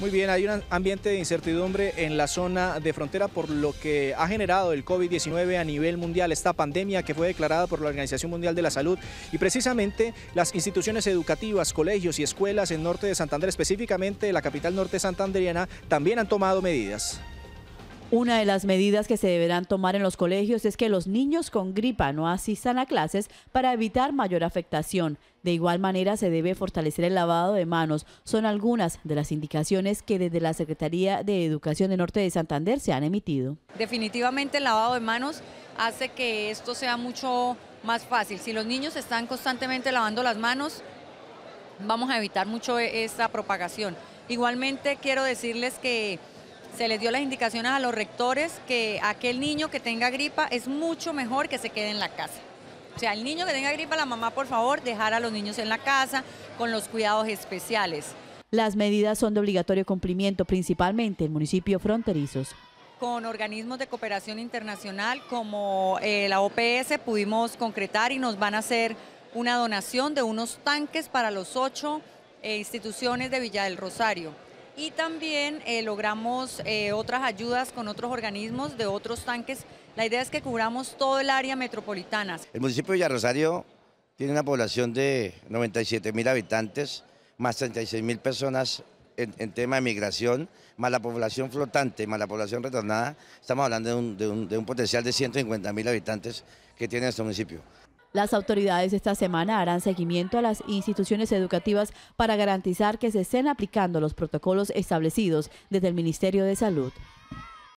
Muy bien, hay un ambiente de incertidumbre en la zona de frontera por lo que ha generado el COVID-19 a nivel mundial, esta pandemia que fue declarada por la Organización Mundial de la Salud y precisamente las instituciones educativas, colegios y escuelas en norte de Santander, específicamente la capital norte santandereana, también han tomado medidas. Una de las medidas que se deberán tomar en los colegios es que los niños con gripa no asistan a clases para evitar mayor afectación. De igual manera se debe fortalecer el lavado de manos. Son algunas de las indicaciones que desde la Secretaría de Educación de Norte de Santander se han emitido. Definitivamente el lavado de manos hace que esto sea mucho más fácil. Si los niños están constantemente lavando las manos, vamos a evitar mucho e-, esta propagación. Igualmente quiero decirles que se les dio las indicaciones a los rectores que aquel niño que tenga gripa es mucho mejor que se quede en la casa. O sea, el niño que tenga gripa, la mamá, por favor, dejar a los niños en la casa con los cuidados especiales. Las medidas son de obligatorio cumplimiento, principalmente en municipios fronterizos. Con organismos de cooperación internacional como eh, la OPS pudimos concretar y nos van a hacer una donación de unos tanques para los ocho eh, instituciones de Villa del Rosario y también eh, logramos eh, otras ayudas con otros organismos de otros tanques. La idea es que cubramos todo el área metropolitana. El municipio de Villarrosario tiene una población de 97 mil habitantes, más 36 mil personas en, tema de migración, más la población flotante, más la población retornada, estamos hablando de un, potencial de 150 mil habitantes que tiene este municipio. Las autoridades esta semana harán seguimiento a las instituciones educativas para garantizar que se estén aplicando los protocolos establecidos desde el Ministerio de Salud.